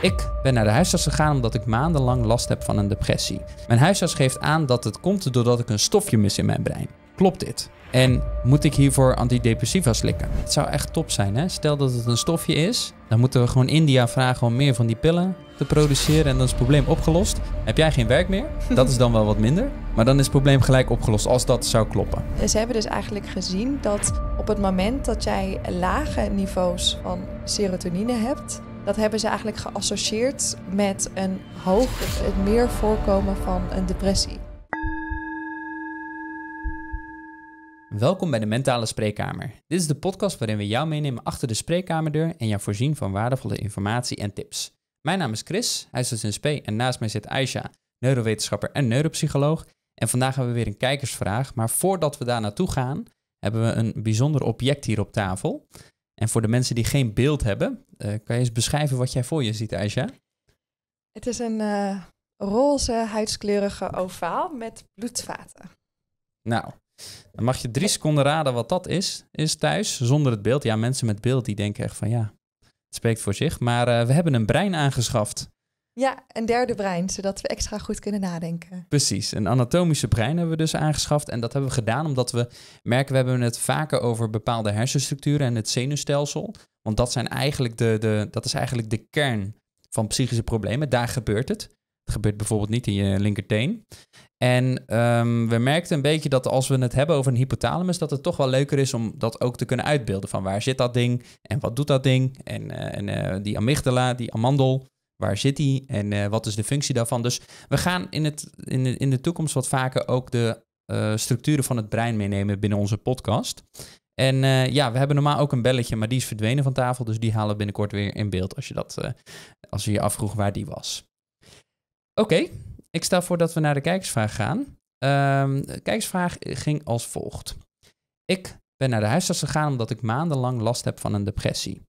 Ik ben naar de huisarts gegaan omdat ik maandenlang last heb van een depressie. Mijn huisarts geeft aan dat het komt doordat ik een stofje mis in mijn brein. Klopt dit? En moet ik hiervoor antidepressiva slikken? Het zou echt top zijn, hè? Stel dat het een stofje is, dan moeten we gewoon India vragen om meer van die pillen te produceren en dan is het probleem opgelost. Heb jij geen werk meer? Dat is dan wel wat minder. Maar dan is het probleem gelijk opgelost als dat zou kloppen. Ze hebben dus eigenlijk gezien dat op het moment dat jij lage niveaus van serotonine hebt, dat hebben ze eigenlijk geassocieerd met een hoog, het meer voorkomen van een depressie. Welkom bij de Mentale Spreekkamer. Dit is de podcast waarin we jou meenemen achter de spreekkamerdeur en jou voorzien van waardevolle informatie en tips. Mijn naam is Chris, hij is dus SP en naast mij zit Aisha, neurowetenschapper en neuropsycholoog. En vandaag hebben we weer een kijkersvraag, maar voordat we daar naartoe gaan, hebben we een bijzonder object hier op tafel. En voor de mensen die geen beeld hebben, eh, kan je eens beschrijven wat jij voor je ziet, Aisha? Het is een eh, roze huidskleurige ovaal met bloedvaten. Nou, dan mag je drie seconden raden wat dat is, is thuis, zonder het beeld. Ja, mensen met beeld die denken echt van ja, het spreekt voor zich. Maar eh, we hebben een brein aangeschaft. Ja, een derde brein, zodat we extra goed kunnen nadenken. Precies, een anatomische brein hebben we dus aangeschaft. En dat hebben we gedaan omdat we merken, we hebben het vaker over bepaalde hersenstructuren en het zenuwstelsel. Want dat, zijn eigenlijk de, de, dat is eigenlijk de kern van psychische problemen. Daar gebeurt het. Het gebeurt bijvoorbeeld niet in je linkerteen. En ehm, we merkten een beetje dat als we het hebben over een hypothalamus, dat het toch wel leuker is om dat ook te kunnen uitbeelden. Van waar zit dat ding en wat doet dat ding? En, eh, en eh, die amygdala, die amandel. Waar zit die en eh, wat is de functie daarvan? Dus we gaan in, het, in, de, in de toekomst wat vaker ook de eh, structuren van het brein meenemen binnen onze podcast. En eh, ja, we hebben normaal ook een belletje, maar die is verdwenen van tafel. Dus die halen we binnenkort weer in beeld als je, dat, als je je afvroeg waar die was. Oké, ik stel voor dat we naar de kijkersvraag gaan. Um, de kijkersvraag ging als volgt. Ik ben naar de huisarts gegaan omdat ik maandenlang last heb van een depressie.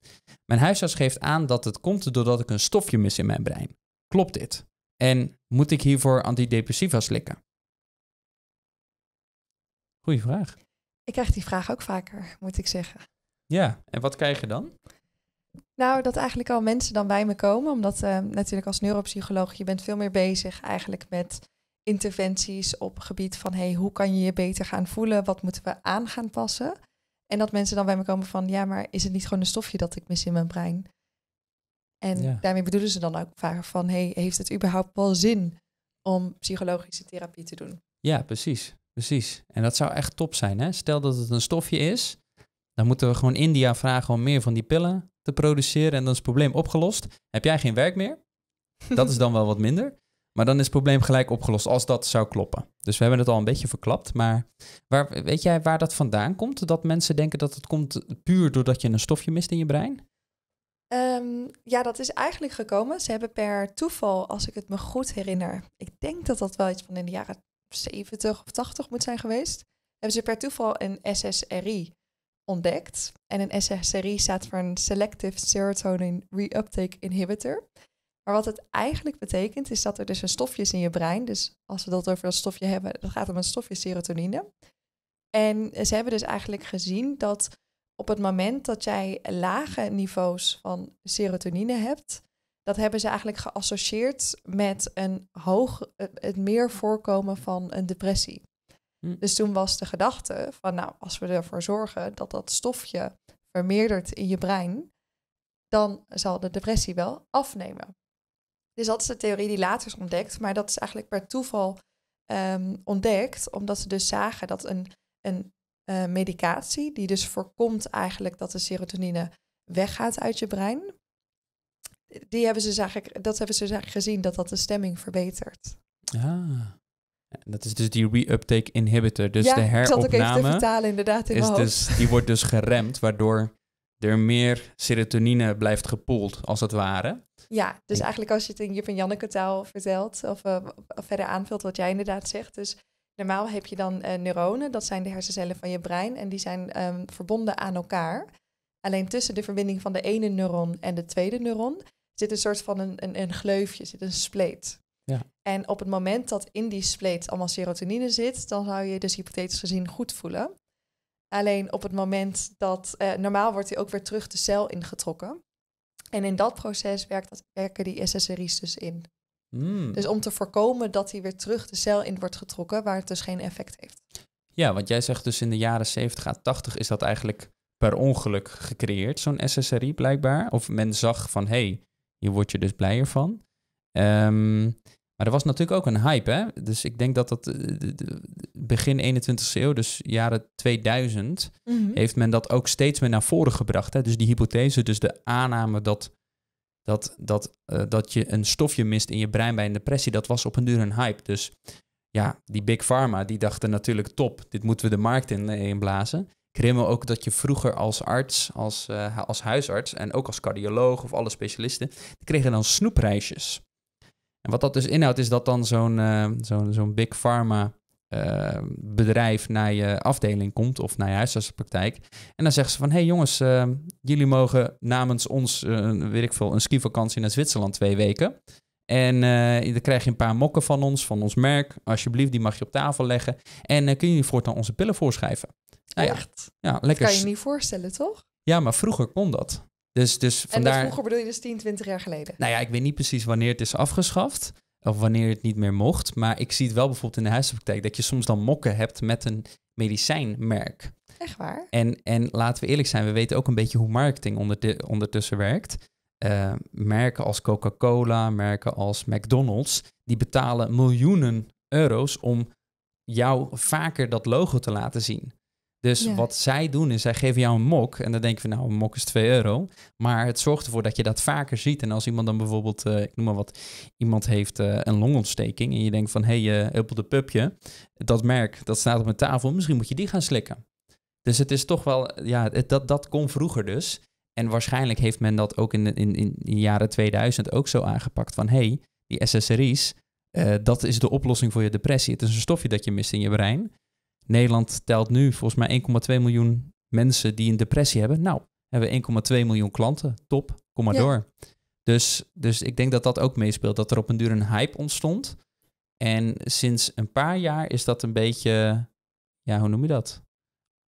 Mijn huisarts geeft aan dat het komt doordat ik een stofje mis in mijn brein. Klopt dit? En moet ik hiervoor antidepressiva slikken? Goeie vraag. Ik krijg die vraag ook vaker, moet ik zeggen. Ja, en wat krijg je dan? Nou, dat eigenlijk al mensen dan bij me komen, omdat eh, natuurlijk als neuropsycholoog je bent veel meer bezig eigenlijk met interventies op gebied van hey, hoe kan je je beter gaan voelen? Wat moeten we aan gaan passen? En dat mensen dan bij me komen van ja, maar is het niet gewoon een stofje dat ik mis in mijn brein? En daarmee bedoelen ze dan ook vaak van hey, heeft het überhaupt wel zin om psychologische therapie te doen? Ja, precies. Precies. En dat zou echt top zijn. Hè? Stel dat het een stofje is, dan moeten we gewoon India vragen om meer van die pillen te produceren en dan is het probleem opgelost. Heb jij geen werk meer? Dat is dan wel wat minder. Maar dan is het probleem gelijk opgelost als dat zou kloppen. Dus we hebben het al een beetje verklapt. Maar waar, weet jij waar dat vandaan komt? Dat mensen denken dat het komt puur doordat je een stofje mist in je brein? Ehm, ja, dat is eigenlijk gekomen. Ze hebben per toeval, als ik het me goed herinner, ik denk dat dat wel iets van in de jaren 70 of 80 moet zijn geweest, hebben ze per toeval een SSRI ontdekt. En een SSRI staat voor een Selective Serotonin Reuptake Inhibitor. Maar wat het eigenlijk betekent, is dat er dus een stofje is in je brein. Dus als we dat over dat stofje hebben, dat gaat om een stofje serotonine. En ze hebben dus eigenlijk gezien dat op het moment dat jij lage niveaus van serotonine hebt, dat hebben ze eigenlijk geassocieerd met een hoog, het meer voorkomen van een depressie. Hm. Dus toen was de gedachte van, nou, als we ervoor zorgen dat dat stofje vermeerdert in je brein, dan zal de depressie wel afnemen. Dus dat is de theorie die later is ontdekt. Maar dat is eigenlijk per toeval ehm, ontdekt. Omdat ze dus zagen dat een, een eh, medicatie, die dus voorkomt eigenlijk dat de serotonine weggaat uit je brein. Die hebben ze dus eigenlijk, dat hebben ze gezien dat dat de stemming verbetert. Ah. Dat is dus die reuptake inhibitor. Dus de heropname. Ik zat ook even te vertalen inderdaad in is dus, Die wordt dus geremd, waardoor er meer serotonine blijft gepoeld, als het ware. Ja, dus eigenlijk als je het in Jip en Janneke taal vertelt, eh, of, of verder aanvult wat jij inderdaad zegt. Dus normaal heb je dan eh, neuronen, dat zijn de hersencellen van je brein, en die zijn ehm, verbonden aan elkaar. Alleen tussen de verbinding van de ene neuron en de tweede neuron zit een soort van een, een, een gleufje, zit een spleet. Ja. En op het moment dat in die spleet allemaal serotonine zit, dan zou je dus hypothetisch gezien goed voelen. Alleen op het moment dat eh, normaal wordt hij ook weer terug de cel ingetrokken. En in dat proces werkt dat, werken die SSRI's dus in. Hmm. Dus om te voorkomen dat hij weer terug de cel in wordt getrokken, waar het dus geen effect heeft. Ja, want jij zegt dus in de jaren 70 à 80 is dat eigenlijk per ongeluk gecreëerd, zo'n SSRI blijkbaar. Of men zag van, hé, hey, hier word je dus blijer van. Um, maar er was natuurlijk ook een hype, hè? Dus ik denk dat dat eh, begin 21e eeuw, dus jaren 2000, mhm. heeft men dat ook steeds meer naar voren gebracht. Hè? Dus die hypothese, dus de aanname dat, dat, dat, eh, dat je een stofje mist in je brein bij een depressie, dat was op een duur een hype. Dus ja, die Big Pharma, die dachten natuurlijk top, dit moeten we de markt in, eh, blazen. Ik herinner me ook dat je vroeger als arts, als, als huisarts en ook als cardioloog of alle specialisten, die kregen dan snoepreisjes. En wat dat dus inhoudt, is dat dan zo'n eh, zo'n zo'n big pharma eh, bedrijf naar je afdeling komt of naar je huisartsenpraktijk. En dan zeggen ze van, hé hey jongens, eh, jullie mogen namens ons, weet ik veel, een skivakantie naar Zwitserland twee weken. En dan krijg je een paar mokken van ons, van ons merk. Alsjeblieft, die mag je op tafel leggen. En kun je voortaan onze pillen voorschrijven? Nou Echt? Ja, ja lekker. Dat kan je niet voorstellen, toch? Ja, maar vroeger kon dat. Dus, vandaar... Dus en dat vroeger bedoel je dus 10, 20 jaar geleden? Nou ja, ik weet niet precies wanneer het is afgeschaft. Of wanneer het niet meer mocht. Maar ik zie het wel bijvoorbeeld in de huispraktijk. Dat je soms dan mokken hebt met een medicijnmerk. Echt waar? En, en laten we eerlijk zijn. We weten ook een beetje hoe marketing ondertussen werkt. Eh, merken als Coca-Cola, merken als McDonald's. Die betalen miljoenen euro's om jou vaker dat logo te laten zien. Dus wat zij doen is, zij geven jou een mok. En dan denk je nou, een mok is 2 euro. Maar het zorgt ervoor dat je dat vaker ziet. En als iemand dan bijvoorbeeld, eh, ik noem maar wat, iemand heeft eh, een longontsteking. En je denkt van, hé, hey, uh, de Pupje, dat merk, dat staat op mijn tafel. Misschien moet je die gaan slikken. Dus het is toch wel, ja, dat, dat kon vroeger dus. En waarschijnlijk heeft men dat ook in de in, in, jaren 2000 ook zo aangepakt. Van, hé, hey, die SSRI's, dat is de oplossing voor je depressie. Het is een stofje dat je mist in je brein. Nederland telt nu volgens mij 1,2 miljoen mensen die een depressie hebben. Nou, hebben we 1,2 miljoen klanten. Top, kom maar door. Dus, dus ik denk dat dat ook meespeelt, dat er op een duur een hype ontstond. En sinds een paar jaar is dat een beetje, ja, hoe noem je dat?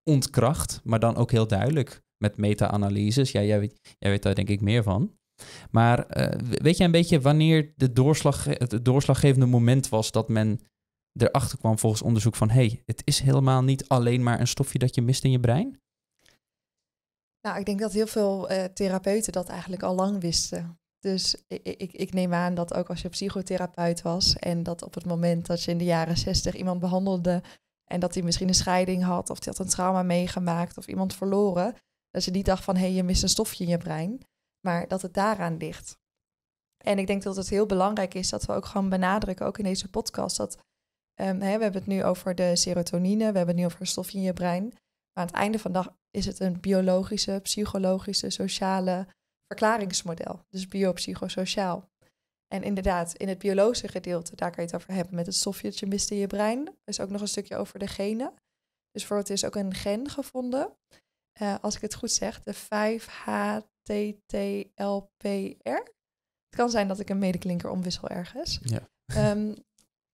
Ontkracht, maar dan ook heel duidelijk met meta-analyses. Ja, jij weet, jij weet daar denk ik meer van. Maar eh, weet jij een beetje wanneer de doorslag, het doorslaggevende moment was dat men erachter kwam volgens onderzoek van... hey, het is helemaal niet alleen maar een stofje dat je mist in je brein? Nou, ik denk dat heel veel eh, therapeuten dat eigenlijk al lang wisten. Dus ik, ik, ik, neem aan dat ook als je psychotherapeut was en dat op het moment dat je in de jaren zestig iemand behandelde en dat hij misschien een scheiding had of die had een trauma meegemaakt of iemand verloren, dat je niet dacht van hé, hey, je mist een stofje in je brein, maar dat het daaraan ligt. En ik denk dat het heel belangrijk is dat we ook gewoon benadrukken, ook in deze podcast, dat Ehm, hè, we hebben het nu over de serotonine, we hebben het nu over stofje in je brein. Maar aan het einde van de dag is het een biologische, psychologische, sociale verklaringsmodel. Dus biopsychosociaal. En inderdaad, in het biologische gedeelte, daar kan je het over hebben met het stofje dat je mist in je brein. Er is ook nog een stukje over de genen. Dus voor het is ook een gen gevonden. Eh, als ik het goed zeg, de 5-HTTLPR. Het kan zijn dat ik een medeklinker omwissel ergens. Ja. Ehm,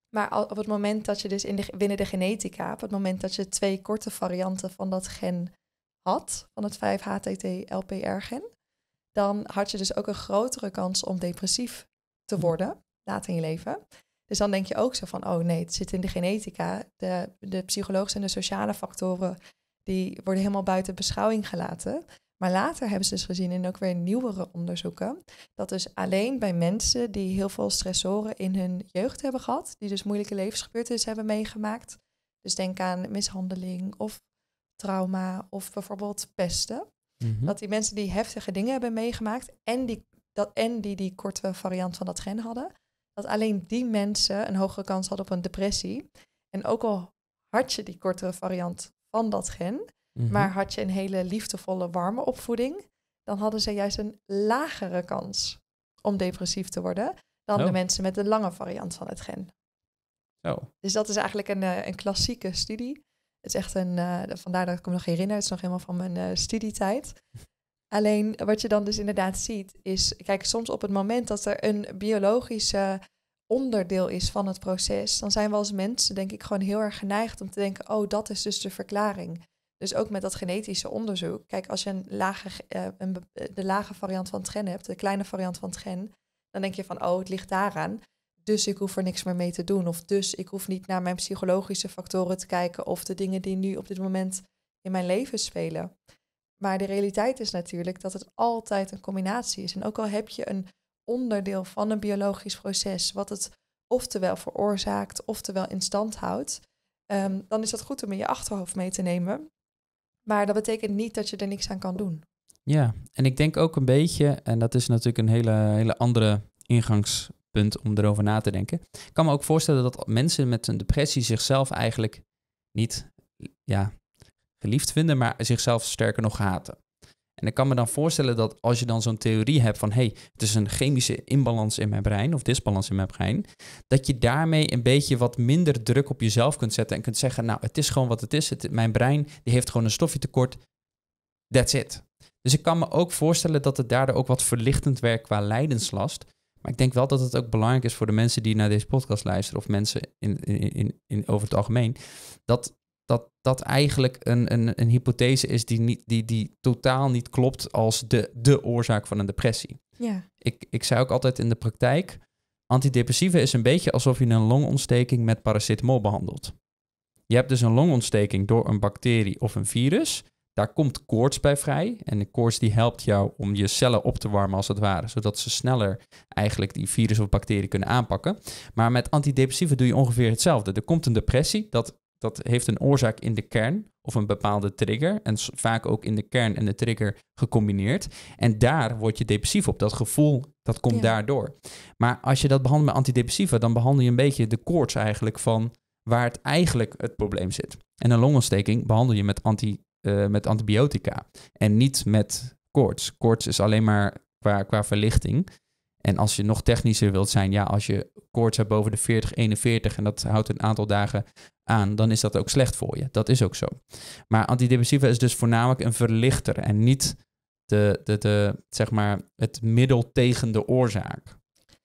maar op het moment dat je dus in de, binnen de genetica, op het moment dat je twee korte varianten van dat gen had, van het 5-HTT-LPR-gen, dan had je dus ook een grotere kans om depressief te worden later in je leven. Dus dan denk je ook zo van, oh nee, het zit in de genetica. De, de psychologische en de sociale factoren, die worden helemaal buiten beschouwing gelaten. Maar later hebben ze dus gezien in ook weer nieuwere onderzoeken dat dus alleen bij mensen die heel veel stressoren in hun jeugd hebben gehad, die dus moeilijke levensgebeurtenissen hebben meegemaakt. Dus denk aan mishandeling of trauma of bijvoorbeeld pesten. Mhm. Dat die mensen die heftige dingen hebben meegemaakt en die, dat, en die die korte variant van dat gen hadden, dat alleen die mensen een hogere kans hadden op een depressie. En ook al had je die kortere variant van dat gen, Mhm. Maar had je een hele liefdevolle, warme opvoeding, dan hadden ze juist een lagere kans om depressief te worden dan de oh. mensen met de lange variant van het gen. Oh. Dus dat is eigenlijk een, eh, een klassieke studie. Het is echt een, eh, vandaar dat ik me nog herinner, het is nog helemaal van mijn eh, studietijd. Alleen wat je dan dus inderdaad ziet, is, kijk, soms op het moment dat er een biologisch onderdeel is van het proces, dan zijn we als mensen, denk ik, gewoon heel erg geneigd om te denken, oh, dat is dus de verklaring. Dus ook met dat genetische onderzoek. Kijk, als je een lage, eh, een, eh, de lage variant van het gen hebt, de kleine variant van het gen, dan denk je van, oh, het ligt daaraan. Dus ik hoef er niks meer mee te doen. Of dus ik hoef niet naar mijn psychologische factoren te kijken of de dingen die nu op dit moment in mijn leven spelen. Maar de realiteit is natuurlijk dat het altijd een combinatie is. En ook al heb je een onderdeel van een biologisch proces, wat het oftewel veroorzaakt, oftewel in stand houdt, ehm, dan is dat goed om in je achterhoofd mee te nemen maar dat betekent niet dat je er niks aan kan doen. Ja, en ik denk ook een beetje, en dat is natuurlijk een hele, hele andere ingangspunt om erover na te denken. Ik kan me ook voorstellen dat mensen met een depressie zichzelf eigenlijk niet ja, geliefd vinden, maar zichzelf sterker nog haten. En ik kan me dan voorstellen dat als je dan zo'n theorie hebt van hé, hey, het is een chemische imbalans in mijn brein of disbalans in mijn brein, dat je daarmee een beetje wat minder druk op jezelf kunt zetten en kunt zeggen, nou het is gewoon wat het is, het, mijn brein die heeft gewoon een stofje tekort, that's it. Dus ik kan me ook voorstellen dat het daardoor ook wat verlichtend werkt qua lijdenslast. Maar ik denk wel dat het ook belangrijk is voor de mensen die naar deze podcast luisteren of mensen in, in, in over het algemeen, dat dat dat eigenlijk een, een, een hypothese is die, niet, die, die totaal niet klopt als de, de oorzaak van een depressie. Ja. Ik, ik zei ook altijd in de praktijk, antidepressiva is een beetje alsof je een longontsteking met paracetamol behandelt. Je hebt dus een longontsteking door een bacterie of een virus. Daar komt koorts bij vrij. En de koorts die helpt jou om je cellen op te warmen als het ware. Zodat ze sneller eigenlijk die virus of bacterie kunnen aanpakken. Maar met antidepressieven doe je ongeveer hetzelfde. Er komt een depressie. Dat dat heeft een oorzaak in de kern of een bepaalde trigger. En vaak ook in de kern en de trigger gecombineerd. En daar word je depressief op. Dat gevoel, dat komt daardoor. Maar als je dat behandelt met antidepressiva, dan behandel je een beetje de koorts eigenlijk van waar het eigenlijk het probleem zit. En een longontsteking behandel je met, anti, eh, met antibiotica en niet met koorts. Koorts is alleen maar qua verlichting. En als je nog technischer wilt zijn, ja, als je koorts hebt boven de 40, 41 en dat houdt een aantal dagen aan, dan is dat ook slecht voor je. Dat is ook zo. Maar antidepressiva is dus voornamelijk een verlichter en niet de, de, de, zeg maar het middel tegen de oorzaak.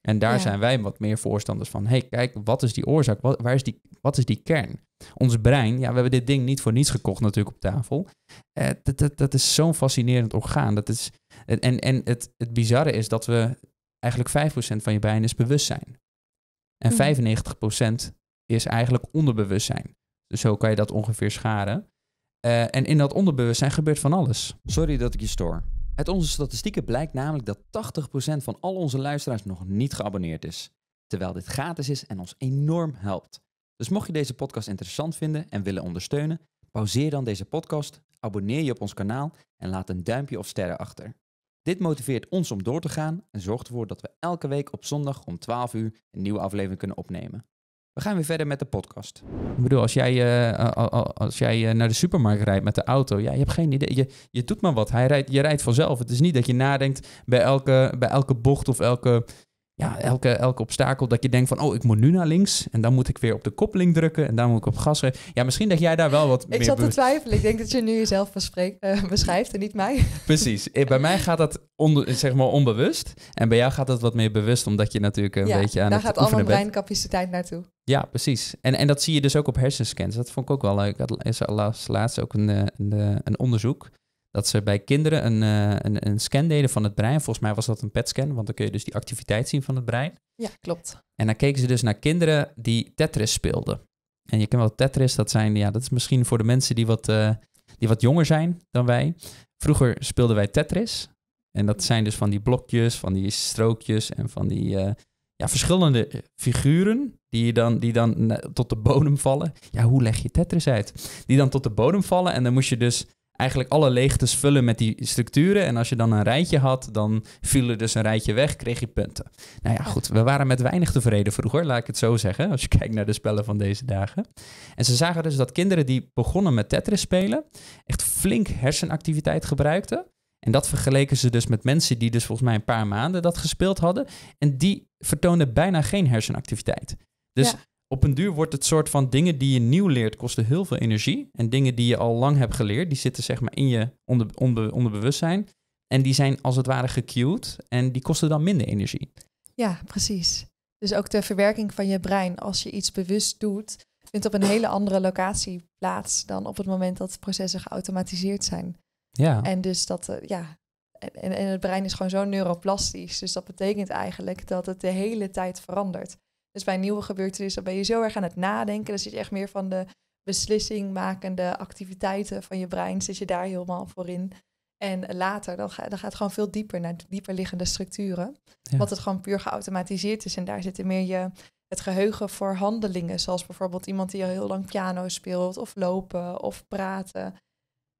En daar zijn wij wat meer voorstanders van. hey, kijk, wat is die oorzaak? Wat, waar is die, wat is die kern? Ons brein, ja, we hebben dit ding niet voor niets gekocht natuurlijk op tafel. Eh, dat, dat, dat is zo'n fascinerend orgaan. Dat is, en en het, het bizarre is dat we eigenlijk 5% van je brein is bewustzijn. En 95% mhm. is eigenlijk onderbewustzijn. Dus zo kan je dat ongeveer scharen. Eh, en in dat onderbewustzijn gebeurt van alles. Sorry dat ik je stoor. Uit onze statistieken blijkt namelijk dat 80% van al onze luisteraars nog niet geabonneerd is. Terwijl dit gratis is en ons enorm helpt. Dus mocht je deze podcast interessant vinden en willen ondersteunen, pauzeer dan deze podcast, abonneer je op ons kanaal en laat een duimpje of sterren achter. Dit motiveert ons om door te gaan en zorgt ervoor dat we elke week op zondag om 12 uur een nieuwe aflevering kunnen opnemen. We gaan weer verder met de podcast. Ik bedoel, als jij, eh, als jij eh, naar de supermarkt rijdt met de auto, ja, je hebt geen idee. Je, je doet maar wat. Hij rijdt, je rijdt vanzelf. Het is niet dat je nadenkt bij elke, bij elke bocht of elke ja, elke, elke obstakel dat je denkt van... oh, ik moet nu naar links en dan moet ik weer op de koppeling drukken... en dan moet ik op gas... Ja, misschien dat jij daar wel wat ik meer... Ik zat te twijfelen. Ik denk dat je nu jezelf bespreekt, eh, beschrijft en niet mij. Precies. Eh, bij mij gaat dat onder, zeg maar onbewust. En bij jou gaat dat wat meer bewust... omdat je natuurlijk een beetje aan het oefenen bent. daar gaat allemaal breincapaciteit naartoe. Ja, precies. En, en dat zie je dus ook op hersenscans. Dat vond ik ook wel leuk. is er laatst ook een, eh, een, een onderzoek... Dat ze bij kinderen een, eh, een, een, scan deden van het brein. Volgens mij was dat een PET-scan, want dan kun je dus die activiteit zien van het brein. Ja, klopt. En dan keken ze dus naar kinderen die Tetris speelden. En je kent wel Tetris, dat zijn, ja, dat is misschien voor de mensen die wat, eh, die wat jonger zijn dan wij. Vroeger speelden wij Tetris. En dat zijn dus van die blokjes, van die strookjes en van die eh, ja, verschillende figuren die dan, die dan tot de bodem vallen. Ja, hoe leg je Tetris uit? Die dan tot de bodem vallen en dan moest je dus eigenlijk alle leegtes vullen met die structuren. En als je dan een rijtje had, dan viel er dus een rijtje weg, kreeg je punten. Nou ja, goed, we waren met weinig tevreden vroeger, laat ik het zo zeggen, als je kijkt naar de spellen van deze dagen. En ze zagen dus dat kinderen die begonnen met Tetris spelen, echt flink hersenactiviteit gebruikten. En dat vergeleken ze dus met mensen die dus volgens mij een paar maanden dat gespeeld hadden. En die vertoonden bijna geen hersenactiviteit. Dus op een duur wordt het soort van dingen die je nieuw leert, kosten heel veel energie. En dingen die je al lang hebt geleerd, die zitten zeg maar in je onder, onder, onderbewustzijn. En die zijn als het ware gecued en die kosten dan minder energie. Ja, precies. Dus ook de verwerking van je brein, als je iets bewust doet, vindt op een hele andere locatie plaats dan op het moment dat processen geautomatiseerd zijn. Ja. En dus dat, eh, ja, en, en het brein is gewoon zo neuroplastisch. Dus dat betekent eigenlijk dat het de hele tijd verandert. Dus bij nieuwe gebeurtenissen ben je zo erg aan het nadenken. Dan zit je echt meer van de beslissingmakende activiteiten van je brein, zit je daar helemaal voor in. En later, dan, dan gaat het gewoon veel dieper naar dieper liggende structuren. Wat het gewoon puur geautomatiseerd is. En daar zitten meer je, het geheugen voor handelingen. Zoals bijvoorbeeld iemand die al heel lang piano speelt, of lopen, of praten.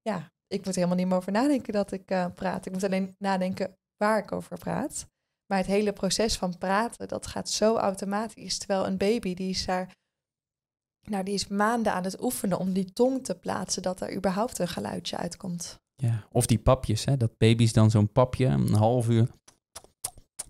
Ja, ik moet helemaal niet meer over nadenken dat ik eh, praat. Ik moet alleen nadenken waar ik over praat. Maar het hele proces van praten, dat gaat zo automatisch. Terwijl een baby, die is daar, nou, die is maanden aan het oefenen om die tong te plaatsen, dat er überhaupt een geluidje uitkomt. Ja, of die papjes, hè? dat baby's dan zo'n papje een half uur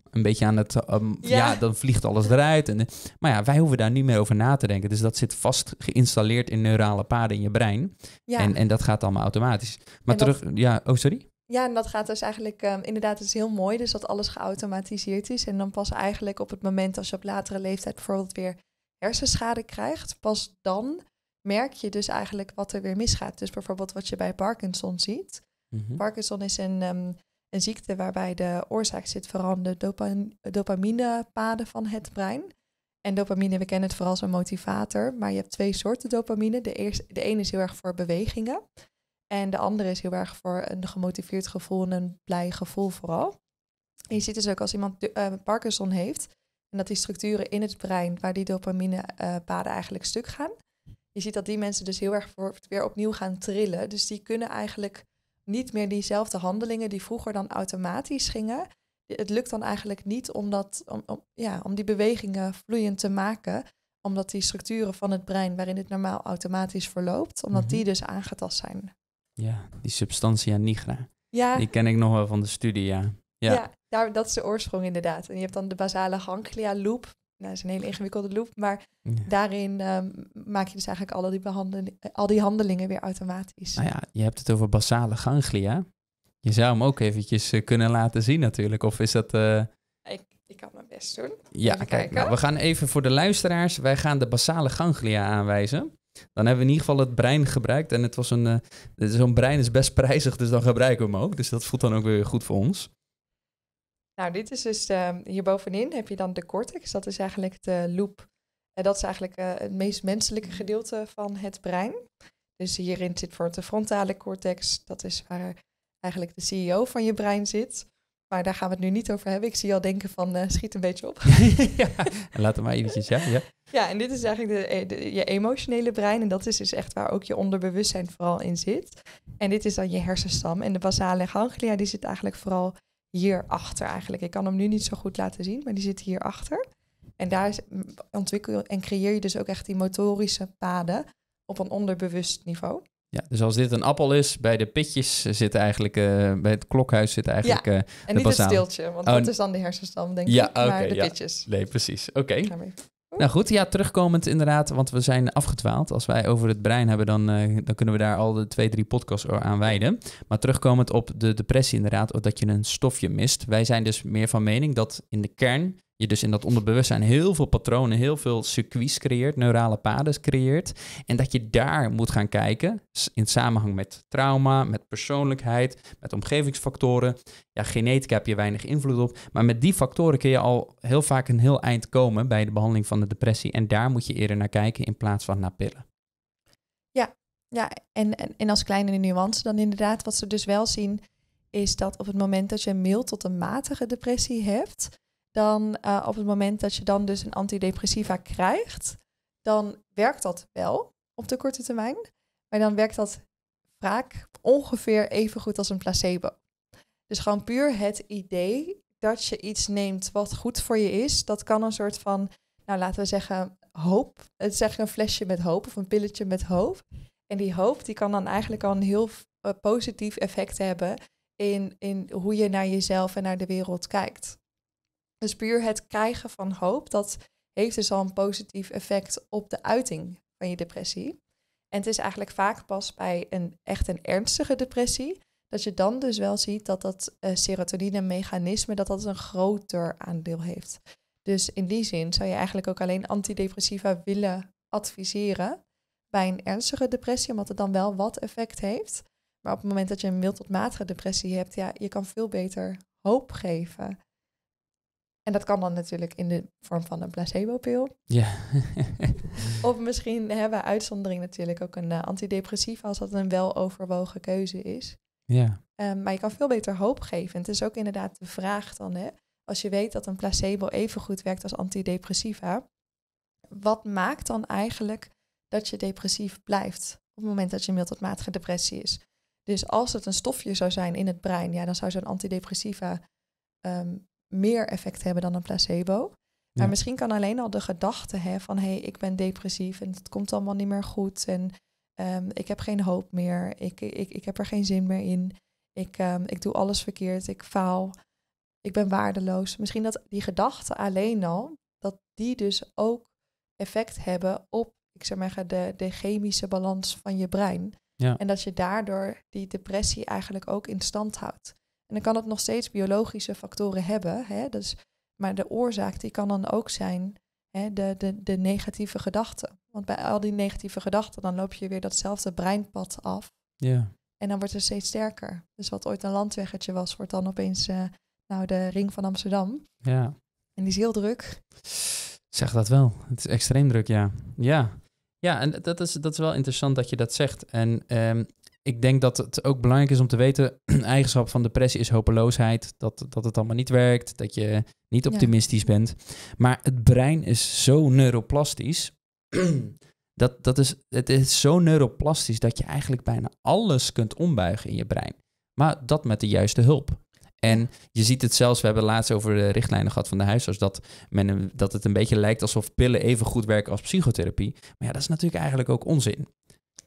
een beetje aan het. Ehm, ja. dan vliegt alles eruit. En, maar ja, wij hoeven daar niet meer over na te denken. Dus dat zit vast geïnstalleerd in neurale paden in je brein. Ja. En, en dat gaat allemaal automatisch. Maar terug. ja, oh, sorry. Ja, en dat gaat dus eigenlijk, ehm, inderdaad, het is heel mooi, dus dat alles geautomatiseerd is. En dan pas eigenlijk op het moment als je op latere leeftijd bijvoorbeeld weer hersenschade krijgt, pas dan merk je dus eigenlijk wat er weer misgaat. Dus bijvoorbeeld wat je bij Parkinson ziet. Mhm. Parkinson is een, ehm, een ziekte waarbij de oorzaak zit vooral de dopaminepaden van het brein. En dopamine, we kennen het vooral als een motivator, maar je hebt twee soorten dopamine. De, eerste, de ene is heel erg voor bewegingen. En de andere is heel erg voor een gemotiveerd gevoel en een blij gevoel vooral. je ziet dus ook als iemand uh, Parkinson heeft, en dat die structuren in het brein waar die dopaminepaden eh, eigenlijk stuk gaan, je ziet dat die mensen dus heel erg voor, weer opnieuw gaan trillen. Dus die kunnen eigenlijk niet meer diezelfde handelingen die vroeger dan automatisch gingen. Het lukt dan eigenlijk niet om, dat, om, ja, om die bewegingen vloeiend te maken, omdat die structuren van het brein waarin het normaal automatisch verloopt, omdat mhm. die dus aangetast zijn. Ja, die substantia nigra. Ja. Die ken ik nog wel van de studie, ja. Ja, ja daar, dat is de oorsprong inderdaad. En je hebt dan de basale ganglia loop. Nou, dat is een hele ingewikkelde loop, maar daarin ehm, maak je dus eigenlijk al die, al die handelingen weer automatisch. Nou ja, je hebt het over basale ganglia. Je zou hem ook eventjes eh, kunnen laten zien natuurlijk, of is dat... Eh, ik, ik kan mijn best doen. Ja, kijk, nou, we gaan even voor de luisteraars, wij gaan de basale ganglia aanwijzen dan hebben we in ieder geval het brein gebruikt. En het was een, uh, zo'n brein is best prijzig, dus dan gebruiken we hem ook. Dus dat voelt dan ook weer goed voor ons. Nou, dit is dus uh, ehm, hierbovenin heb je dan de cortex. Dat is eigenlijk de loop. En dat is eigenlijk eh, het meest menselijke gedeelte van het brein. Dus hierin zit voor de frontale cortex. Dat is waar eigenlijk de CEO van je brein zit. Maar daar gaan we het nu niet over hebben. Ik zie al denken van eh, schiet een beetje op. ja, laat het maar eventjes, ja. Ja, ja en dit is eigenlijk eh, de, je emotionele brein. En dat is dus echt waar ook je onderbewustzijn vooral in zit. En dit is dan je hersenstam. En de basale ganglia die zit eigenlijk vooral hierachter eigenlijk. Ik kan hem nu niet zo goed laten zien, maar die zit hierachter. En daar ontwikkel je en creëer je dus ook echt die motorische paden op een onderbewust niveau. Ja, dus als dit een appel is, bij de pitjes zitten eigenlijk, uh, bij het klokhuis zitten eigenlijk ja, eh, en niet is het steeltje, want oh, dat is dan de hersenstam, denk ja, ik, maar de ja. pitjes. Nee, precies. Oké. Nou goed, ja, terugkomend inderdaad, want we zijn afgetwaald. Als wij over het brein hebben, dan, eh, dan kunnen we daar al de twee, drie podcasts aan wijden. Maar terugkomend op de depressie inderdaad, dat je een stofje mist. Wij zijn dus meer van mening dat in de kern je dus in dat onderbewustzijn heel veel patronen, heel veel circuits creëert, neurale paden creëert. En dat je daar moet gaan kijken, in samenhang met trauma, met persoonlijkheid, met omgevingsfactoren. Ja, genetica heb je weinig invloed op. Maar met die factoren kun je al heel vaak een heel eind komen bij de behandeling van de depressie. En daar moet je eerder naar kijken in plaats van naar pillen. Ja, ja en, en, en als kleine nuance dan inderdaad, wat ze dus wel zien, is dat op het moment dat je een mild tot een matige depressie hebt dan eh, op het moment dat je dan dus een antidepressiva krijgt, dan werkt dat wel op de korte termijn. Maar dan werkt dat vaak ongeveer even goed als een placebo. Dus gewoon puur het idee dat je iets neemt wat goed voor je is, dat kan een soort van, nou laten we zeggen, hoop. Het eh, is eigenlijk een flesje met hoop of een pilletje met hoop. En die hoop die kan dan eigenlijk al een heel eh, positief effect hebben in, in hoe je naar jezelf en naar de wereld kijkt. Dus puur het krijgen van hoop, dat heeft dus al een positief effect op de uiting van je depressie. En het is eigenlijk vaak pas bij een echt een ernstige depressie dat je dan dus wel ziet dat dat uh, eh, mechanisme dat dat een groter aandeel heeft. Dus in die zin zou je eigenlijk ook alleen antidepressiva willen adviseren bij een ernstige depressie, omdat het dan wel wat effect heeft. Maar op het moment dat je een mild tot matige depressie hebt, ja, je kan veel beter hoop geven. En dat kan dan natuurlijk in de vorm van een placebo-pil. Ja. of misschien hebben we uitzondering natuurlijk ook een antidepressiva eh, antidepressief als dat een weloverwogen keuze is. Ja. Ehm, maar je kan veel beter hoop geven. Het is ook inderdaad de vraag dan, hè, als je weet dat een placebo even goed werkt als antidepressiva, wat maakt dan eigenlijk dat je depressief blijft op het moment dat je mild tot matige depressie is? Dus als het een stofje zou zijn in het brein, ja, dan zou zo'n antidepressiva ehm, meer effect hebben dan een placebo. Maar misschien kan alleen al de gedachte hè, van hé, hey, ik ben depressief en het komt allemaal niet meer goed en ehm, ik heb geen hoop meer, ik, ik, ik heb er geen zin meer in, ik, ehm, ik doe alles verkeerd, ik faal, ik ben waardeloos. Misschien dat die gedachten alleen al, dat die dus ook effect hebben op, ik zou zeggen de, de chemische balans van je brein. Ja. En dat je daardoor die depressie eigenlijk ook in stand houdt. En dan kan het nog steeds biologische factoren hebben. Hè? Dus, maar de oorzaak die kan dan ook zijn hè, de, de, de negatieve gedachten. Want bij al die negatieve gedachten, dan loop je weer datzelfde breinpad af. Ja. En dan wordt het steeds sterker. Dus wat ooit een landweggetje was, wordt dan opeens eh, nou, de ring van Amsterdam. Ja. En die is heel druk. Zeg dat wel. Het is extreem druk, ja. Ja, ja en dat is, dat is wel interessant dat je dat zegt. En um, ik denk dat het ook belangrijk is om te weten, eigenschap van depressie is hopeloosheid, dat, dat het allemaal niet werkt, dat je niet optimistisch bent. Maar het brein is zo neuroplastisch, dat, dat is, het is zo neuroplastisch dat je eigenlijk bijna alles kunt ombuigen in je brein. Maar dat met de juiste hulp. En je ziet het zelfs, we hebben laatst over de richtlijnen gehad van de huisarts, dat, men, dat het een beetje lijkt alsof pillen even goed werken als psychotherapie. Maar ja, dat is natuurlijk eigenlijk ook onzin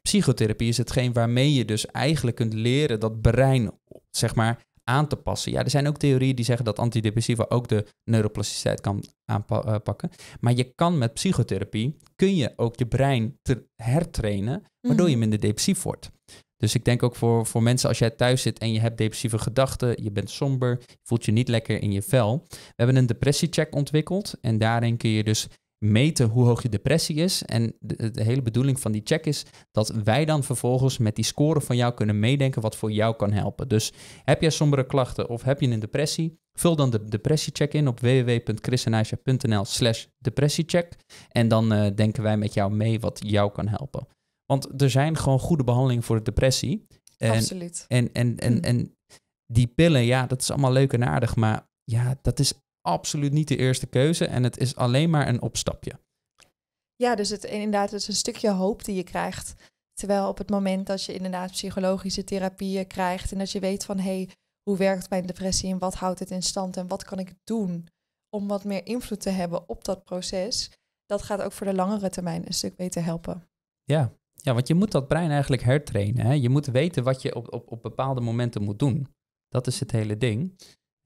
psychotherapie is hetgeen waarmee je dus eigenlijk kunt leren dat brein, zeg maar, aan te passen. Ja, er zijn ook theorieën die zeggen dat antidepressiva ook de neuroplasticiteit kan aanpakken. Eh, maar je kan met psychotherapie, kun je ook je brein hertrainen, waardoor je mhm. minder depressief wordt. Dus ik denk ook voor, voor mensen als jij thuis zit en je hebt depressieve gedachten, je bent somber, je voelt je niet lekker in je vel. We hebben een depressiecheck ontwikkeld en daarin kun je dus meten hoe hoog je depressie is. En de, hele bedoeling van die check is dat wij dan vervolgens met die score van jou kunnen meedenken wat voor jou kan helpen. Dus heb jij sombere klachten of heb je een depressie? Vul dan de depressiecheck in op www.christenaisha.nl slash depressiecheck. En dan eh, denken wij met jou mee wat jou kan helpen. Want er zijn gewoon goede behandelingen voor depressie. Absoluut. en, en, en, mm. en die pillen, ja, dat is allemaal leuk en aardig. Maar ja, dat is absoluut niet de eerste keuze en het is alleen maar een opstapje. Ja, dus het, inderdaad, is een stukje hoop die je krijgt. Terwijl op het moment dat je inderdaad psychologische therapieën krijgt en dat je weet van hé, hey, hoe werkt mijn depressie en wat houdt het in stand en wat kan ik doen om wat meer invloed te hebben op dat proces, dat gaat ook voor de langere termijn een stuk beter helpen. Ja, ja want je moet dat brein eigenlijk hertrainen. Hè? Je moet weten wat je op, op, op bepaalde momenten moet doen. Dat is het hele ding.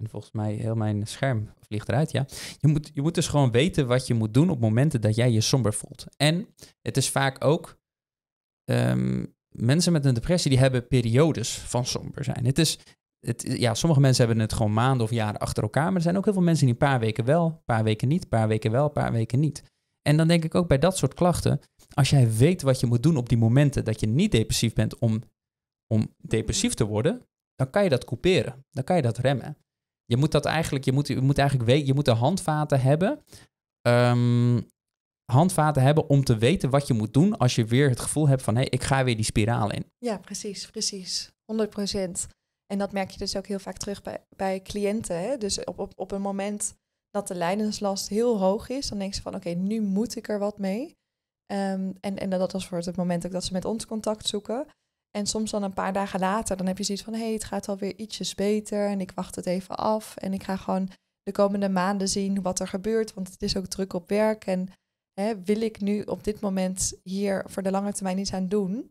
En volgens mij heel mijn scherm vliegt eruit, ja. Je moet, je moet dus gewoon weten wat je moet doen op momenten dat jij je somber voelt. En het is vaak ook... Ehm, mensen met een depressie die hebben periodes van somber zijn. Het is, het, ja, sommige mensen hebben het gewoon maanden of jaren achter elkaar. Maar er zijn ook heel veel mensen die een paar weken wel, een paar weken niet, een paar weken wel, een paar weken niet. En dan denk ik ook bij dat soort klachten, als jij weet wat je moet doen op die momenten dat je niet depressief bent om, om depressief te worden, dan kan je dat couperen, dan kan je dat remmen je moet dat eigenlijk, je moet, je moet eigenlijk weten, je moet de handvaten hebben. Ehm, handvaten hebben om te weten wat je moet doen als je weer het gevoel hebt van hé, hey, ik ga weer die spiraal in. Ja, precies, precies. 100 procent. En dat merk je dus ook heel vaak terug bij, bij cliënten. Hè? Dus op, op, op een moment dat de leidenslast heel hoog is, dan denken ze van oké, nu moet ik er wat mee. Ehm, en, en dat was voor het moment ook dat ze met ons contact zoeken. En soms dan een paar dagen later, dan heb je zoiets van: hé, hey, het gaat alweer ietsjes beter. En ik wacht het even af. En ik ga gewoon de komende maanden zien wat er gebeurt. Want het is ook druk op werk. En hè, wil ik nu op dit moment hier voor de lange termijn iets aan doen?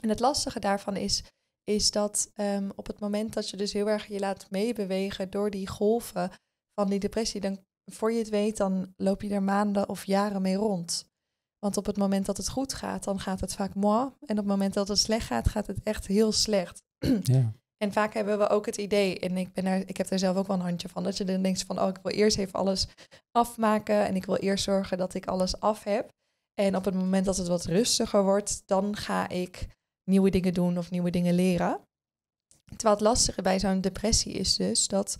En het lastige daarvan is, is dat ehm, op het moment dat je dus heel erg je laat meebewegen door die golven van die depressie, dan voor je het weet, dan loop je er maanden of jaren mee rond. Want op het moment dat het goed gaat, dan gaat het vaak mooi. En op het moment dat het slecht gaat, gaat het echt heel slecht. Ja. En vaak hebben we ook het idee, en ik, ben er, ik heb daar zelf ook wel een handje van, dat je dan denkt van, oh, ik wil eerst even alles afmaken en ik wil eerst zorgen dat ik alles af heb. En op het moment dat het wat rustiger wordt, dan ga ik nieuwe dingen doen of nieuwe dingen leren. Terwijl het lastige bij zo'n depressie is dus dat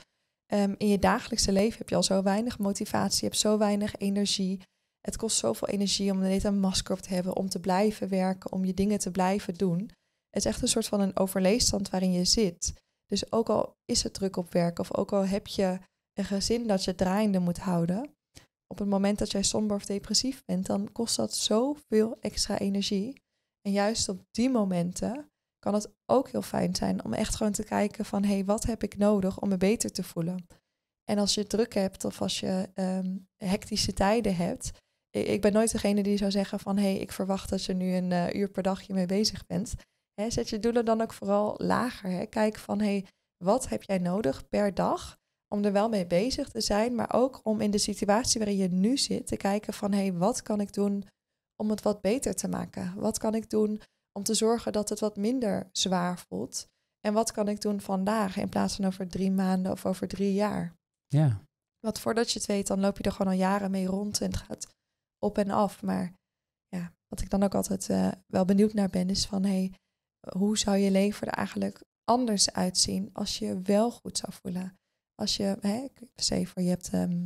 ehm, in je dagelijkse leven heb je al zo weinig motivatie, je hebt zo weinig energie, het kost zoveel energie om net een masker op te hebben, om te blijven werken, om je dingen te blijven doen. Het is echt een soort van een overleefstand waarin je zit. Dus ook al is het druk op werk of ook al heb je een gezin dat je draaiende moet houden, op het moment dat jij somber of depressief bent, dan kost dat zoveel extra energie. En juist op die momenten kan het ook heel fijn zijn om echt gewoon te kijken van hé, hey, wat heb ik nodig om me beter te voelen? En als je druk hebt of als je ehm, hectische tijden hebt, ik ben nooit degene die zou zeggen van hé, hey, ik verwacht dat je nu een eh, uur per dag mee bezig bent. zet je doelen dan ook vooral lager. Kijk van hé, hey, wat heb jij nodig per dag om er wel mee bezig te zijn, maar ook om in de situatie waarin je nu zit te kijken van hé, hey, wat kan ik doen om het wat beter te maken? Wat kan ik doen om te zorgen dat het wat minder zwaar voelt? En wat kan ik doen vandaag in plaats van over drie maanden of over drie jaar? Ja. Want voordat je het weet, dan loop je er gewoon al jaren mee rond en het gaat op en af. Maar ja, wat ik dan ook altijd eh, wel benieuwd naar ben, is van hey, hoe zou je leven er eigenlijk anders uitzien als je wel goed zou voelen? Als je, hè, zeg voor je hebt, ehm,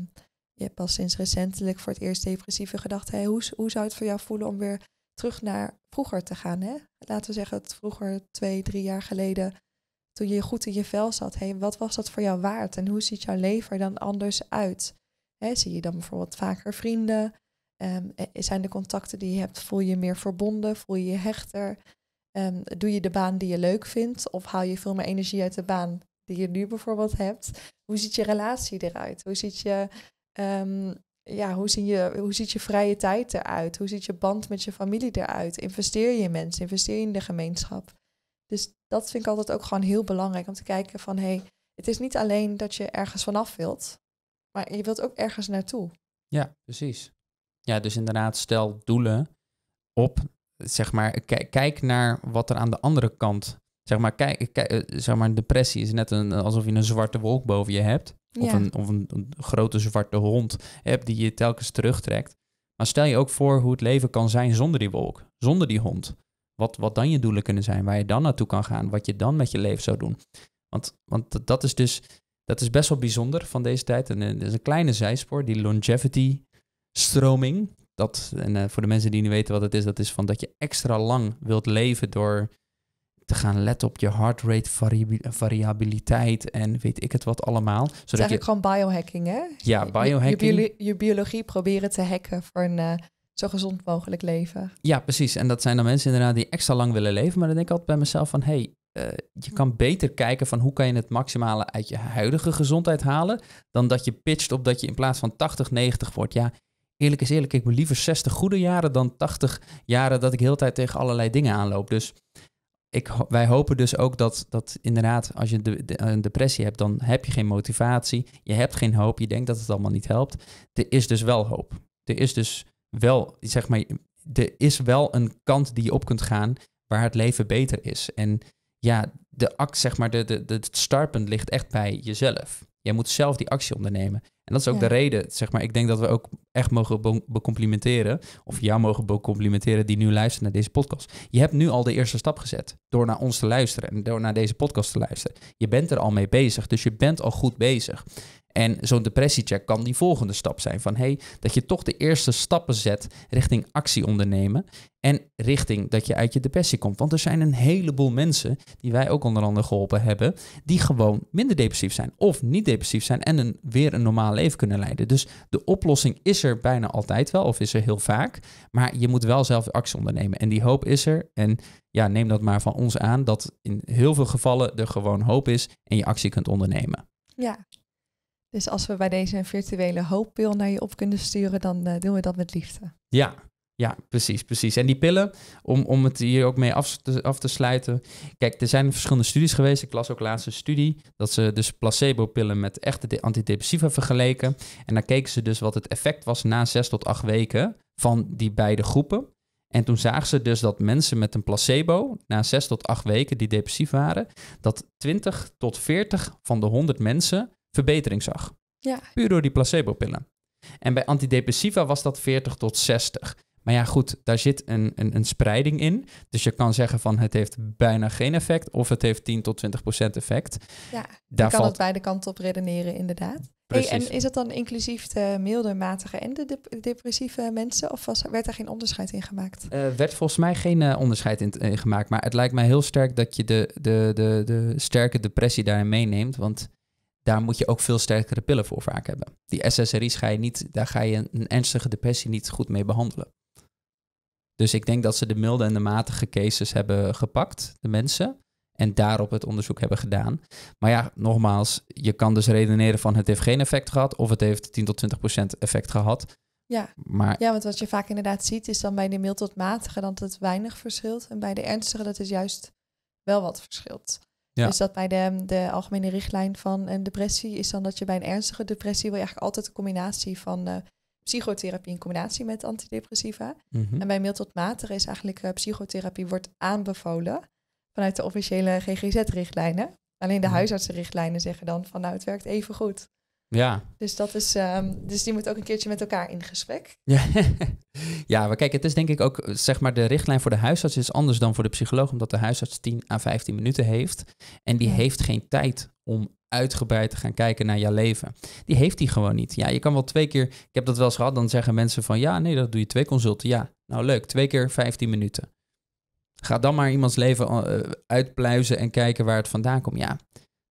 je hebt pas sinds recentelijk voor het eerst depressieve gedachten. Hey, hoe, hoe zou het voor jou voelen om weer terug naar vroeger te gaan? Hè? Laten we zeggen, het vroeger, twee, drie jaar geleden, toen je goed in je vel zat. Hey, wat was dat voor jou waard en hoe ziet jouw leven er dan anders uit? zie je dan bijvoorbeeld vaker vrienden? Ehm, e, zijn de contacten die je hebt, voel je je meer verbonden, voel je je hechter? Ehm, doe je de baan die je leuk vindt of haal je veel meer energie uit de baan die je nu bijvoorbeeld hebt? Hoe ziet je relatie eruit? Hoe ziet je, ehm, ja, hoe zie je, hoe ziet je vrije tijd eruit? Hoe ziet je band met je familie eruit? Investeer je in mensen? Investeer je in de gemeenschap? Dus dat vind ik altijd ook gewoon heel belangrijk om te kijken van hé, hey, het is niet alleen dat je ergens vanaf wilt, maar je wilt ook ergens naartoe. Ja, precies. Ja, dus inderdaad, stel doelen op. Zeg maar, kijk naar wat er aan de andere kant. Zeg maar, kijk, kijk eh, zeg maar depressie is net een, alsof je een zwarte wolk boven je hebt. Of, een, of een, grote zwarte hond hebt die je telkens terugtrekt. Maar stel je ook voor hoe het leven kan zijn zonder die wolk, zonder die hond. Wat, wat dan je doelen kunnen zijn, waar je dan naartoe kan gaan, wat je dan met je leven zou doen. Want, want dat is dus dat is best wel bijzonder van deze tijd. En dat is een kleine zijspoor, die longevity stroming. Dat, en eh, voor de mensen die niet weten wat het is, dat is van dat je extra lang wilt leven door te gaan letten op je heart rate variabiliteit en weet ik het wat allemaal. Zodat het is eigenlijk gewoon biohacking, hè? Ja, biohacking. Je, je, biologie proberen te hacken voor een eh, zo gezond mogelijk leven. Ja, precies. En dat zijn dan mensen inderdaad die extra lang willen leven. Maar dan denk ik altijd bij mezelf van... hey, eh, je kan beter kijken van hoe kan je het maximale uit je huidige gezondheid halen... dan dat je pitcht op dat je in plaats van 80, 90 wordt. Ja, eerlijk is eerlijk, ik wil liever 60 goede jaren dan 80 jaren dat ik heel tijd tegen allerlei dingen aanloop. Dus ik, wij hopen dus ook dat, dat inderdaad, als je de, een depressie hebt, dan heb je geen motivatie, je hebt geen hoop, je denkt dat het allemaal niet helpt. Er is dus wel hoop. Er is dus wel, zeg maar, er is wel een kant die je op kunt gaan waar het leven beter is. En ja, de act, zeg maar, de, de, de startpunt ligt echt bij jezelf. Jij moet zelf die actie ondernemen. En dat is ook de reden, zeg maar. Ik denk dat we ook echt mogen becomplimenteren. Of jou mogen becomplimenteren die nu luisteren naar deze podcast. Je hebt nu al de eerste stap gezet. Door naar ons te luisteren en door naar deze podcast te luisteren. Je bent er al mee bezig. Dus je bent al goed bezig. En zo'n depressiecheck kan die volgende stap zijn. Van hey, dat je toch de eerste stappen zet richting actie ondernemen. En richting dat je uit je depressie komt. Want er zijn een heleboel mensen, die wij ook onder andere geholpen hebben, die gewoon minder depressief zijn of niet depressief zijn en een, weer een normaal leven kunnen leiden. Dus de oplossing is er bijna altijd wel, of is er heel vaak. Maar je moet wel zelf actie ondernemen. En die hoop is er. En ja, neem dat maar van ons aan, dat in heel veel gevallen er gewoon hoop is en je actie kunt ondernemen. Ja, dus als we bij deze een virtuele hooppil naar je op kunnen sturen, dan eh, doen we dat met liefde. Ja, ja, precies, precies. En die pillen, om, om het hier ook mee af te, af te sluiten. Kijk, er zijn verschillende studies geweest. Ik las ook laatst een studie dat ze dus placebo-pillen met echte antidepressiva vergeleken. En dan keken ze dus wat het effect was na zes tot acht weken van die beide groepen. En toen zagen ze dus dat mensen met een placebo na zes tot acht weken die depressief waren, dat 20 tot 40 van de 100 mensen verbetering zag. Ja. Puur door die placebo-pillen. En bij antidepressiva was dat 40 tot 60. Maar ja, goed, daar zit een, een, een spreiding in. Dus je kan zeggen van het heeft bijna geen effect of het heeft 10 tot 20 procent effect. Ja, daar je kan het beide kanten op redeneren, inderdaad. Hey, en is dat dan inclusief de milde, matige en de depressieve mensen? Of was, werd daar geen onderscheid in gemaakt? Er eh, werd volgens mij geen eh, onderscheid in, in, gemaakt. Maar het lijkt mij heel sterk dat je de, de, de, de sterke depressie daarin meeneemt. Want daar moet je ook veel sterkere pillen voor vaak hebben. Die SSRI's ga je niet, daar ga je een ernstige depressie niet goed mee behandelen. Dus ik denk dat ze de milde en de matige cases hebben gepakt, de mensen, en daarop het onderzoek hebben gedaan. Maar ja, nogmaals, je kan dus redeneren van het heeft geen effect gehad of het heeft 10 tot 20 procent effect gehad. Ja. Maar... ja, want wat je vaak inderdaad ziet is dan bij de mild tot matige dat het weinig verschilt en bij de ernstige dat is juist wel wat verschilt. Dus dat bij de, de algemene richtlijn van een depressie is dan dat je bij een ernstige depressie wil je eigenlijk altijd een combinatie van eh, psychotherapie in combinatie met antidepressiva. Mhm. En bij mild tot matig is eigenlijk uh, psychotherapie wordt aanbevolen vanuit de officiële GGZ-richtlijnen. Alleen de mhm. huisartsenrichtlijnen zeggen dan van nou het werkt even goed. Ja. Dus, dat is, ehm, dus die moet ook een keertje met elkaar in gesprek. Ja. ja, maar kijk, het is denk ik ook, zeg maar, de richtlijn voor de huisarts is anders dan voor de psycholoog, omdat de huisarts 10 à 15 minuten heeft. En die heeft geen tijd om uitgebreid te gaan kijken naar jouw leven. Die heeft die gewoon niet. Ja, je kan wel twee keer, ik heb dat wel eens gehad, dan zeggen mensen van ja, nee, dat doe je twee consulten. Ja, nou leuk, twee keer 15 minuten. Ga dan maar iemands leven eh, uitpluizen en kijken waar het vandaan komt. Ja,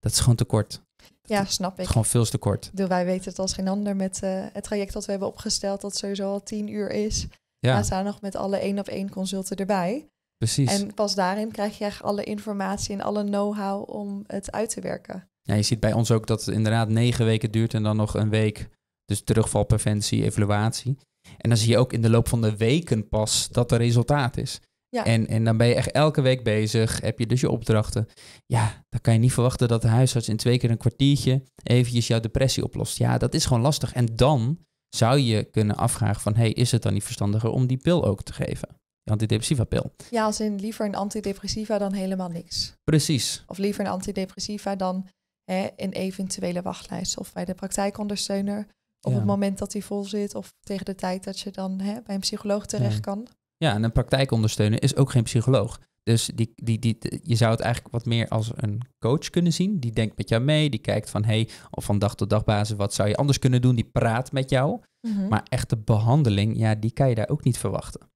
dat is gewoon tekort. Ja, snap ik. Gewoon veel te kort. wij weten het als geen ander met eh, het traject dat we hebben opgesteld, dat sowieso al tien uur is. Ja. staan nog met alle één op één consulten erbij. Precies. En pas daarin krijg je echt alle informatie en alle know-how om het uit te werken. Ja, je ziet bij ons ook dat het inderdaad negen weken duurt en dan nog een week. Dus terugvalpreventie, evaluatie. En dan zie je ook in de loop van de weken pas dat er resultaat is. Ja. En, en dan ben je echt elke week bezig, heb je dus je opdrachten. Ja, dan kan je niet verwachten dat de huisarts in twee keer een kwartiertje eventjes jouw depressie oplost. Ja, dat is gewoon lastig. En dan zou je kunnen afvragen van, hey, is het dan niet verstandiger om die pil ook te geven? De antidepressiva pil. Ja, als in liever een antidepressiva dan helemaal niks. Precies. Of liever een antidepressiva dan hè, een eventuele wachtlijst of bij de praktijkondersteuner. Op het moment dat die vol zit of tegen de tijd dat je dan hè, bij een psycholoog terecht kan. Ja, en een praktijkondersteuner is ook geen psycholoog. Dus die, die, die, je zou het eigenlijk wat meer als een coach kunnen zien. Die denkt met jou mee, die kijkt van hey, of van dag tot dag basis, wat zou je anders kunnen doen? Die praat met jou. Mhm. Maar echte behandeling, ja, die kan je daar ook niet verwachten.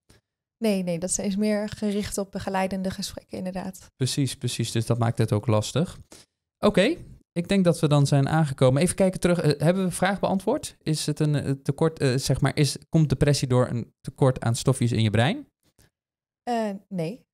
Nee, nee, dat is meer gericht op begeleidende gesprekken, inderdaad. Precies, precies. Dus dat maakt het ook lastig. Oké, ik denk dat we dan zijn aangekomen. Even kijken terug. Eh, hebben we een vraag beantwoord? Is het een eh, tekort, eh, zeg maar, is, komt depressie door een tekort aan stofjes in je brein? nee.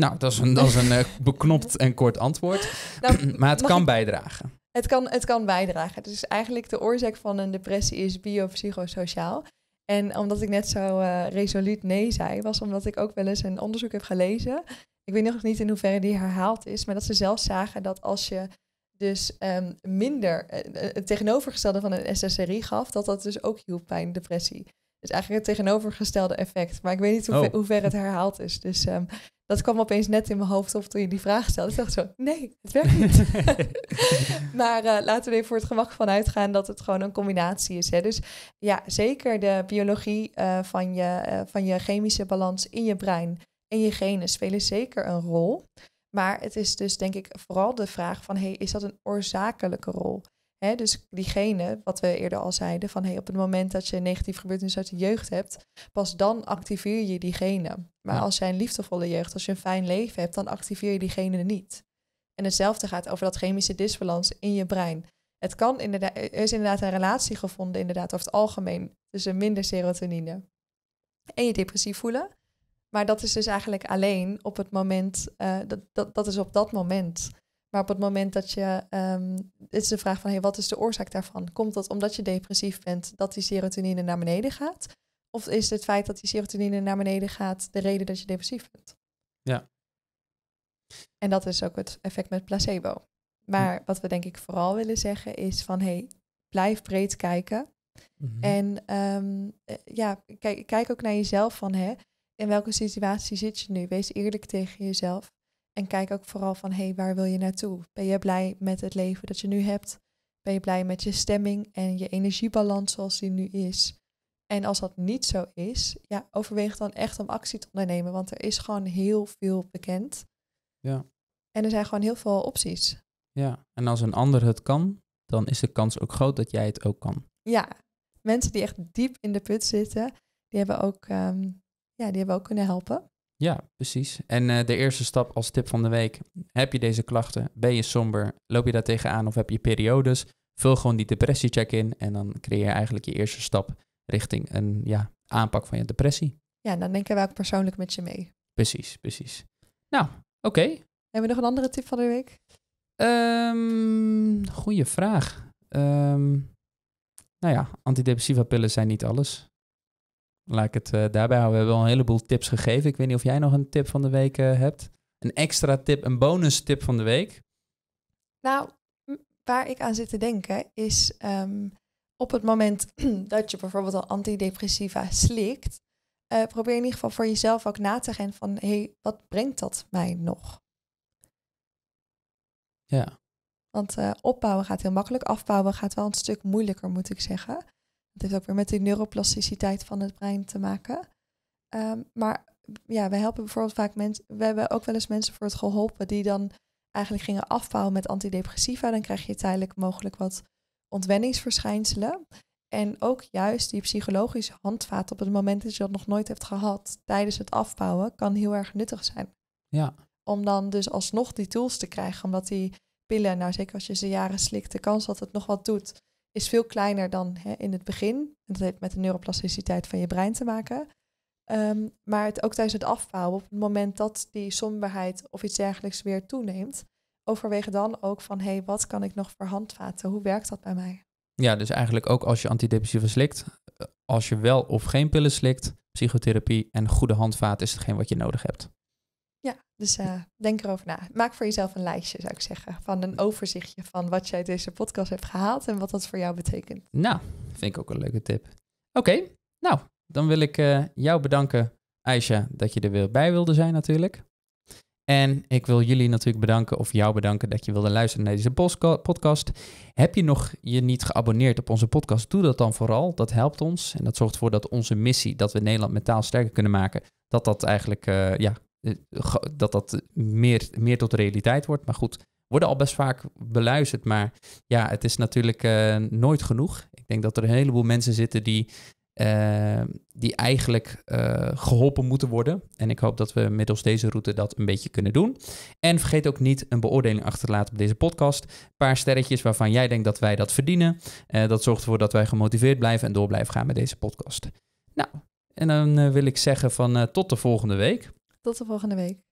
Nou, dat is een, dat is een beknopt en kort antwoord. Nou, maar het kan bijdragen. Het kan, het kan bijdragen. Dus eigenlijk de oorzaak van een depressie is biopsychosociaal. En omdat ik net zo resoluut nee zei, was omdat ik ook wel eens een onderzoek heb gelezen ik weet nog niet in hoeverre die herhaald is, maar dat ze zelf zagen dat als je dus ehm, minder eh, eh, het tegenovergestelde van een SSRI gaf, dat dat dus ook hielp bij een depressie. Dus eigenlijk het tegenovergestelde effect. Maar ik weet niet hoe, ver, oh. het herhaald is. Dus ehm, dat kwam opeens net in mijn hoofd op toen je die vraag stelde. Ik dacht zo, nee, het werkt niet. maar eh, laten we er voor het gemak van uitgaan dat het gewoon een combinatie is. Hè? Dus ja, zeker de biologie van, je, van je chemische balans in je brein en je genen spelen zeker een rol. Maar het is dus denk ik vooral de vraag van, hey, is dat een oorzakelijke rol? He, dus diegene, wat we eerder al zeiden, van hey, op het moment dat je een negatief gebeurtenis uit je jeugd hebt, pas dan activeer je die genen. Maar als jij een liefdevolle jeugd, als je een fijn leven hebt, dan activeer je die genen niet. En hetzelfde gaat over dat chemische disbalans in je brein. Het kan inderdaad, er is inderdaad een relatie gevonden, inderdaad, over het algemeen, tussen minder serotonine en je depressief voelen. Maar dat is dus eigenlijk alleen op het moment, eh, dat, dat, dat is op dat moment. Maar op het moment dat je, het ehm, is de vraag van, hey, wat is de oorzaak daarvan? Komt dat omdat je depressief bent dat die serotonine naar beneden gaat? Of is het feit dat die serotonine naar beneden gaat de reden dat je depressief bent? Ja. En dat is ook het effect met placebo. Hm. Maar wat we denk ik vooral willen zeggen is van, hey, blijf breed kijken. Mhm. En ehm, eh, ja, kijk, kijk ook naar jezelf van, hè, in welke situatie zit je nu? Wees eerlijk tegen jezelf. En kijk ook vooral van, hé, hey, waar wil je naartoe? Ben je blij met het leven dat je nu hebt? Ben je blij met je stemming en je energiebalans zoals die nu is? En als dat niet zo is, ja, overweeg dan echt om actie te ondernemen, want er is gewoon heel veel bekend. Ja. En er zijn gewoon heel veel opties. Ja, en als een ander het kan, dan is de kans ook groot dat jij het ook kan. Ja, mensen die echt diep in de put zitten, die hebben ook ehm, ja, die hebben we ook kunnen helpen. Ja, precies. En eh, de eerste stap als tip van de week. Heb je deze klachten? Ben je somber? Loop je daar tegenaan of heb je periodes? Vul gewoon die depressiecheck in en dan creëer je eigenlijk je eerste stap richting een ja, aanpak van je depressie. Ja, dan denken wij ook persoonlijk met je mee. Precies, precies. Nou, oké. Hebben we nog een andere tip van de week? Um, goeie vraag. Ehm, nou ja, antidepressiva pillen zijn niet alles. Laat ik het eh, daarbij houden. We hebben al een heleboel tips gegeven. Ik weet niet of jij nog een tip van de week eh, hebt. Een extra tip, een bonus tip van de week. Nou, waar ik aan zit te denken is ehm, op het moment dat je bijvoorbeeld al antidepressiva slikt, eh, probeer in ieder geval voor jezelf ook na te gaan van hé, hey, wat brengt dat mij nog? Ja. Want opbouwen gaat heel makkelijk, afbouwen gaat wel een stuk moeilijker, moet ik zeggen het heeft ook weer met die neuroplasticiteit van het brein te maken. Ehm, maar ja, we helpen bijvoorbeeld vaak mensen. We hebben ook wel eens mensen voor het geholpen die dan eigenlijk gingen afbouwen met antidepressiva. Dan krijg je tijdelijk mogelijk wat ontwenningsverschijnselen. En ook juist die psychologische handvaat op het moment dat je dat nog nooit hebt gehad tijdens het afbouwen, kan heel erg nuttig zijn. Ja. Om dan dus alsnog die tools te krijgen, omdat die pillen, nou zeker als je ze jaren slikt, de kans dat het nog wat doet, is veel kleiner dan hè, in het begin. En dat heeft met de neuroplasticiteit van je brein te maken. Ehm, maar het ook tijdens het afbouwen, op het moment dat die somberheid of iets dergelijks weer toeneemt, overweeg dan ook van hé, hey, wat kan ik nog voor handvaten? Hoe werkt dat bij mij? Ja, dus eigenlijk ook als je antidepressiva slikt, eh, als je wel of geen pillen slikt, psychotherapie en goede handvaten is hetgeen wat je nodig hebt. Ja, dus uh, denk erover na. Maak voor jezelf een lijstje, zou ik zeggen. Van een overzichtje van wat jij deze podcast hebt gehaald en wat dat voor jou betekent. Nou, vind ik ook een leuke tip. Oké, nou, dan wil ik eh, jou bedanken, Aisha, dat je er weer bij wilde zijn natuurlijk. En ik wil jullie natuurlijk bedanken, of jou bedanken, dat je wilde luisteren naar deze podcast. Heb je nog je niet geabonneerd op onze podcast? Doe dat dan vooral. Dat helpt ons. En dat zorgt ervoor dat onze missie, dat we Nederland mentaal sterker kunnen maken, dat dat eigenlijk eh, ja, eh, dat dat meer, meer tot realiteit wordt. Maar goed, worden al best vaak beluisterd. Maar ja, het is natuurlijk eh, nooit genoeg. Ik denk dat er een heleboel mensen zitten die, eh, die eigenlijk geholpen moeten worden. En ik hoop dat we middels deze route dat een beetje kunnen doen. En vergeet ook niet een beoordeling achter te laten op deze podcast. Een paar sterretjes waarvan jij denkt dat wij dat verdienen. dat zorgt ervoor dat wij gemotiveerd blijven en door blijven gaan met deze podcast. Nou, en dan wil ik zeggen van tot de volgende week. Tot de volgende week.